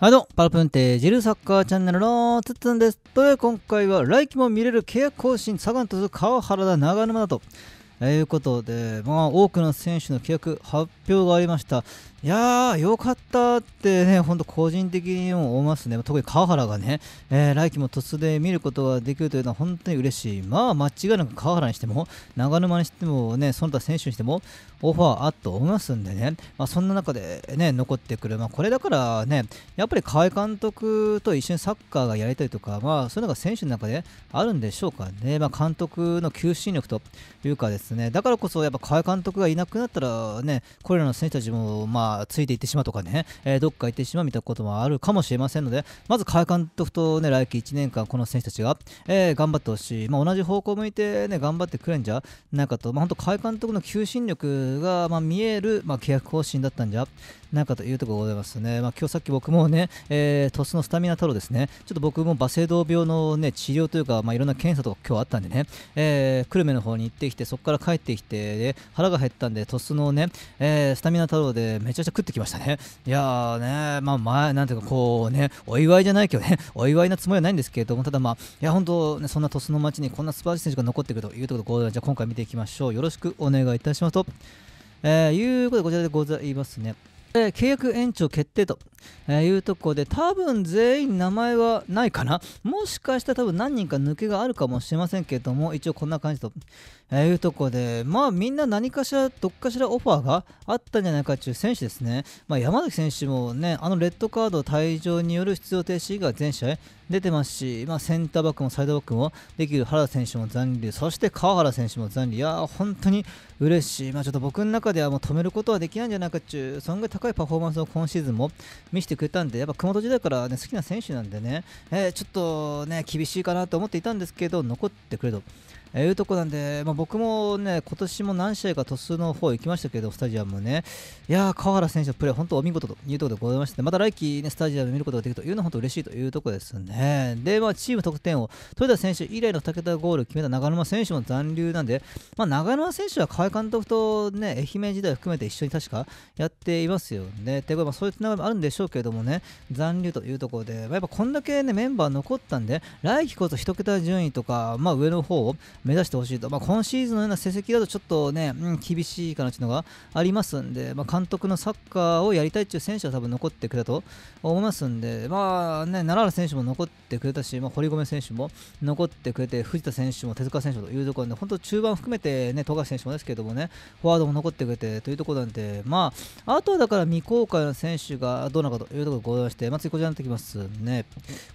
はいどうも、パルプンテジルサッカーチャンネルのつっつんです。ということで、今回は来季も見れる契約更新、サガン鳥栖、川原田、長沼だと、いうことで、まあ、多くの選手の契約発表がありました。いやー、よかったってね、本当個人的にも思いますね。特に川原がね、えー、来季も突然見ることができるというのは本当に嬉しい。まあ、間違いなく川原にしても、長沼にしてもね、その他選手にしても、オファーあったと思いますんでね、まあ、そんな中でね、残ってくる。まあ、これだからね、やっぱり河合監督と一緒にサッカーがやりたいとか、まあ、そういうのが選手の中であるんでしょうかね。まあ、監督の求心力というかですですねだからこそやっぱ川合監督がいなくなったらねこれらの選手たちもまあついていってしまうとかね、えー、どっか行ってしまうみたいなこともあるかもしれませんのでまず川合監督とね来季1年間この選手たちが、えー、頑張ってほしい、まあ、同じ方向向いてね頑張ってくれんじゃないかと、ま本当川合監督の求心力が、まあ、見える、まあ、契約更新だったんじゃないかというところでございますね、まあ、今日さっき僕もね、えー、鳥栖のスタミナ太郎ですね、ちょっと僕もバセドウ病の、ね、治療というか、まあ、いろんな検査とか今日あったんでね、えー、久留米の方に行ってきて、そこから帰ってきて、で腹が減ったんで、鳥栖のね、えー、スタミナ太郎でめちゃくちゃ食ってきましたね。いやーね、まあ、前、なんていうか、こうね、お祝いじゃないけどね、お祝いなつもりはないんですけれども、ただまあ、いや、本当、ね、そんな鳥栖の街にこんな素晴らしい選手が残ってくるというところで、じゃあ今回見ていきましょう。よろしくお願いいたしますと。えー、いうことでこちらでございますね。えー、契約延長決定というところで多分全員名前はないかなもしかしたら多分何人か抜けがあるかもしれませんけれども一応こんな感じとえー、いうとこで、まあみんな何かしら、どっかしらオファーがあったんじゃないかっていう選手ですね。まあ、山崎選手もね、あのレッドカード退場による出場停止が全試合出てますし、まあ、センターバックもサイドバックもできる原田選手も残留、そして川原選手も残留、いや本当に嬉しい、まあ、ちょっと僕の中ではもう止めることはできないんじゃないかっていう、そんぐらい高いパフォーマンスを今シーズンも見せてくれたんで、やっぱ熊本時代から、ね、好きな選手なんでね、えー、ちょっとね、厳しいかなと思っていたんですけど、残ってくれと。えー、いうとこなんで、まあ、僕もね今年も何試合か鳥栖の方行きましたけど、スタジアムね、いや川原選手のプレー、本当お見事というところでございまして、また来季、ね、スタジアム見ることができるというのは本当嬉しいというところですね。で、まあ、チーム得点を豊田選手以来の2桁ゴールを決めた長沼選手も残留なんで、まあ、長沼選手は河合監督と、ね、愛媛時代を含めて一緒に確かやっていますよね。というこまあ、そういうつながりもあるんでしょうけどもね、残留というところで、まあ、やっぱこんだけ、ね、メンバー残ったんで、来季こそ1桁順位とか、まあ、上の方を目指してほしいと、まあ、今シーズンのような成績だとちょっとね、うん、厳しいかなというのがありますんで、まあ、監督のサッカーをやりたいという選手は多分残ってくれたと思いますんで、まあね、奈良選手も残ってくれたし、まあ、堀米選手も残ってくれて、藤田選手も手塚選手というところで、本当、中盤含めて、ね、富樫選手もですけどもね、フォワードも残ってくれてというところなんで、まあ、あとはだから未公開の選手がどうなのかというところでございまして、まあ、次、こちらになってきますね。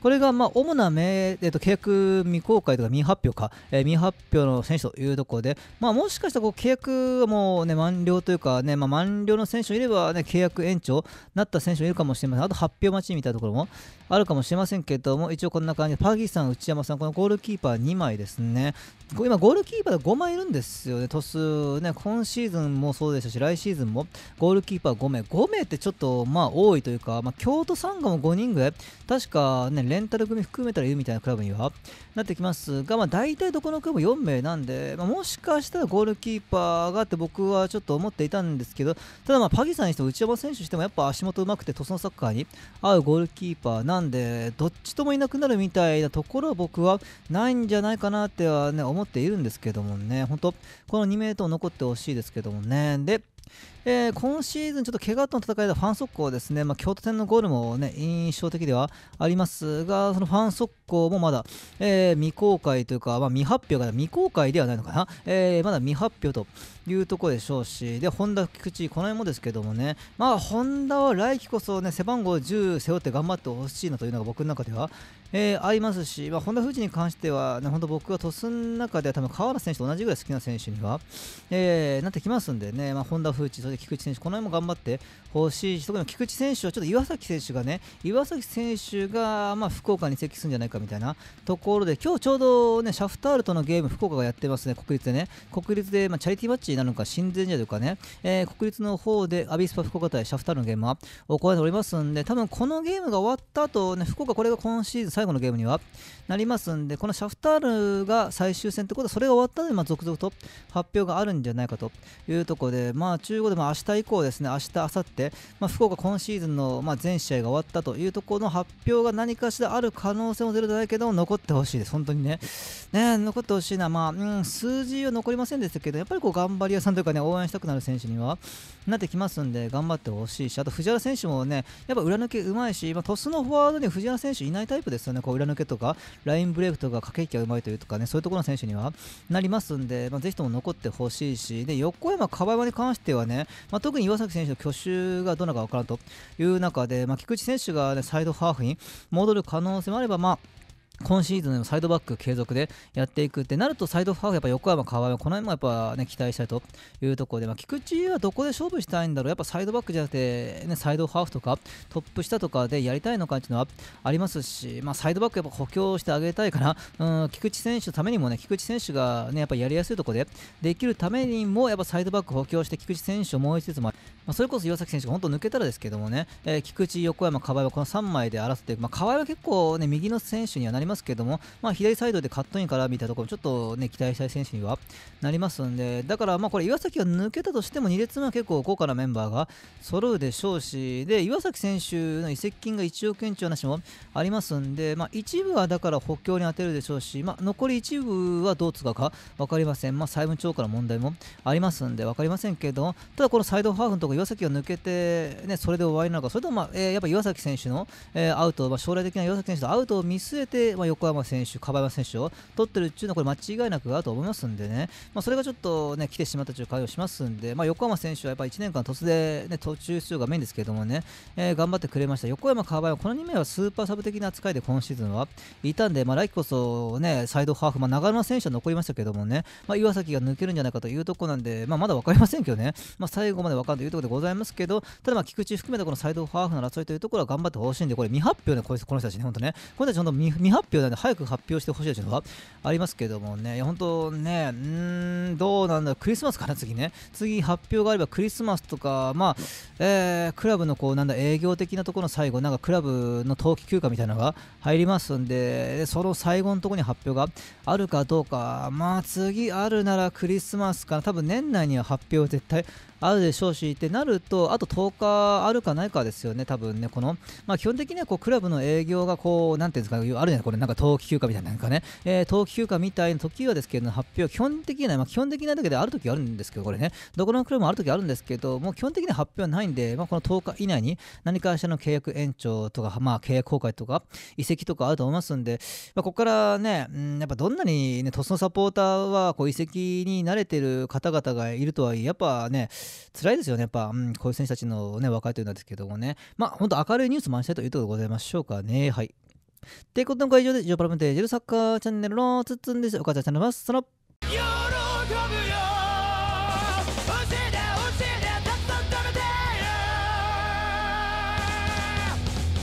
これがまあ主な名、えっと契約未公開とか未発表か、えー、未発表の選手というところで、まあ、もしかしたらこう契約はもう、ね、満了というかね、まあ、満了の選手いれば、ね、契約延長になった選手もいるかもしれません、あと発表待ちみたいなところもあるかもしれませんけども、一応こんな感じで、パギさん、内山さん、このゴールキーパー2枚ですね、今、ゴールキーパーで5枚いるんですよね、トス、ね、今シーズンもそうでしたし、来シーズンもゴールキーパー5名、5名ってちょっとまあ多いというか、まあ、京都サンガも5人ぐらい、確か、ね、レンタル組含めたらいるみたいなクラブにはなってきますが、まあ、大体どこのクラブ4名なんで、まあ、もしかしたらゴールキーパーがって僕はちょっと思っていたんですけどただ、まあ、パギさんにしても内山選手にしてもやっぱ足元うまくてトスのサッカーに合うゴールキーパーなんでどっちともいなくなるみたいなところは僕はないんじゃないかなっては、ね、思っているんですけどもね本当この2名と残ってほしいですけどもねでえー、今シーズン、ちょっと怪我との戦いでファン速攻ですね、まあ、京都戦のゴールも、ね、印象的ではありますが、そのファン速攻もまだ、えー、未公開というか、まあ、未発表が未公開ではないのかな、えー、まだ未発表というところでしょうし、で、本田、菊池、この辺もですけどもね、まあ、本田は来季こそね、背番号10背負って頑張ってほしいなというのが僕の中では、えー、ありますし、まあ、本田富士に関しては、ね、本当僕は鳥栖の中では多分川原選手と同じぐらい好きな選手には、えー、なってきますんでね、まあ、本田富士、で菊池選手、この辺も頑張ってほしいし、特に菊池選手はちょっと岩崎選手がね、岩崎選手がま福岡に移籍するんじゃないかみたいなところで、今日ちょうどね、シャフタールとのゲーム、福岡がやってますね、国立でね、国立で、まチャリティーマッチなのか、親善試合とかね、えー、国立の方でアビスパ福岡対シャフタールのゲームは行われておりますんで、多分このゲームが終わった後、ね、福岡、これが今シーズン最後のゲームにはなりますんで、このシャフタールが最終戦ってことは、それが終わったので、ま続々と発表があるんじゃないかというところで、まあ、中国で、まああ、明日以降ですね、明日、明後日、まあ、福岡今シーズンの、まあ、全試合が終わったというところの発表が何かしらある可能性も出るだけど、残ってほしいです、本当にね。ね残ってほしいな、まあ、うん、数字は残りませんでしたけど、やっぱりこう頑張り屋さんというかね、応援したくなる選手にはなってきますんで、頑張ってほしいし、あと藤原選手もね、やっぱ裏抜けうまいし、まあ、鳥栖のフォワードに藤原選手いないタイプですよね、こう裏抜けとか、ラインブレイクとか、駆け引きがうまいというとかね、そういうところの選手にはなりますんで、まあ、ぜひとも残ってほしいし、で横山、川山に関してはね、まあ、特に岩崎選手の去就がどんなか分からんという中で、まあ、菊池選手が、ね、サイドハーフに戻る可能性もあれば、まあ今シーズンのサイドバック継続でやっていくってなると、サイドハーフ、やっぱ横山、川はこの辺もやっぱね、期待したいというところで、まあ、菊池はどこで勝負したいんだろう、やっぱサイドバックじゃなくて、ね、サイドハーフとか、トップ下とかでやりたいのかっていうのはありますし、まあ、サイドバックやっぱ補強してあげたいから、うん、菊池選手のためにもね、菊池選手がね、やっぱやりやすいところでできるためにも、やっぱサイドバック補強して、菊池選手をもう一つ、まあ、それこそ岩崎選手が本当抜けたらですけどもね、えー、菊池、横山、川はこの3枚で争っていく、まあ、川は結構ね、右の選手にはなりりますけども、まあ、左サイドでカットインからみたいなところちょっと、ね、期待したい選手にはなりますんでだからまあこれ岩崎が抜けたとしても2列目は結構豪華なメンバーが揃うでしょうしで岩崎選手の移籍金が1億円という話もありますんで、まあ、一部はだから補強に当てるでしょうし、まあ、残り一部はどう使うか分かりません、まあ、債務超過の問題もありますんで分かりませんけどただこのサイドハーフのところ岩崎が抜けて、ね、それで終わりなのかそれともまあ、えー、やっぱ岩崎選手の、えー、アウト、まあ、将来的な岩崎選手のアウトを見据えてまあ、横山選手、樺山選手を取ってるっていうのはこれ間違いなくあると思いますんでね、まあ、それがちょっとね来てしまったという会をしますんで、まあ、横山選手はやっぱ1年間突然、ね、途中出場がメインですけどもね、えー、頑張ってくれました横山、樺山この2名はスーパーサブ的な扱いで今シーズンはいたんで、まあ、来季こそ、ね、サイドハーフ、まあ、長沼選手は残りましたけどもね、まあ、岩崎が抜けるんじゃないかというところなんで、まあ、まだ分かりませんけどね、まあ、最後まで分かるというところでございますけどただまあ菊池含めたこのサイドハーフの争いというところは頑張ってほしいんでこれ未発表ねこの人たちね本当ねこの人たち本未発発表なんで早く発表してほしいというのはありますけどもね、本当ね、うん、どうなんだクリスマスかな、次ね。次発表があればクリスマスとか、まあ、えー、クラブのこう、なんだ、営業的なところの最後、なんかクラブの冬季休暇みたいなのが入りますんで、その最後のところに発表があるかどうか、まあ次あるならクリスマスかな、多分年内には発表絶対あるでしょうしってなるとあと10日あるかないかですよね多分ねこの、まあ、基本的にはこうクラブの営業がこうなんていうんですかあるじゃないこれなんか冬季休暇みたいななんかね、えー、冬季休暇みたいな時はですけど発表基本的には、まあ、基本的なだけである時あるんですけどこれねどこのクラブもある時あるんですけどもう基本的には発表はないんで、まあ、この10日以内に何かしらの契約延長とか、まあ、契約公開とか移籍とかあると思いますんで、まあ、ここからね、うん、やっぱどんなにね鳥栖のサポーターはこう移籍に慣れてる方々がいるとはいえやっぱね辛いですよね、やっぱ、うん、こういう選手たちのね、若いというんですけどもね、まあ、本当明るいニュース満載というところでございましょうかね。はい。ということで、以上で、ジョーパラメンテージルサッカーチャンネルのつつんです。お母ちゃん、チャンネルます。その、喜ぶよ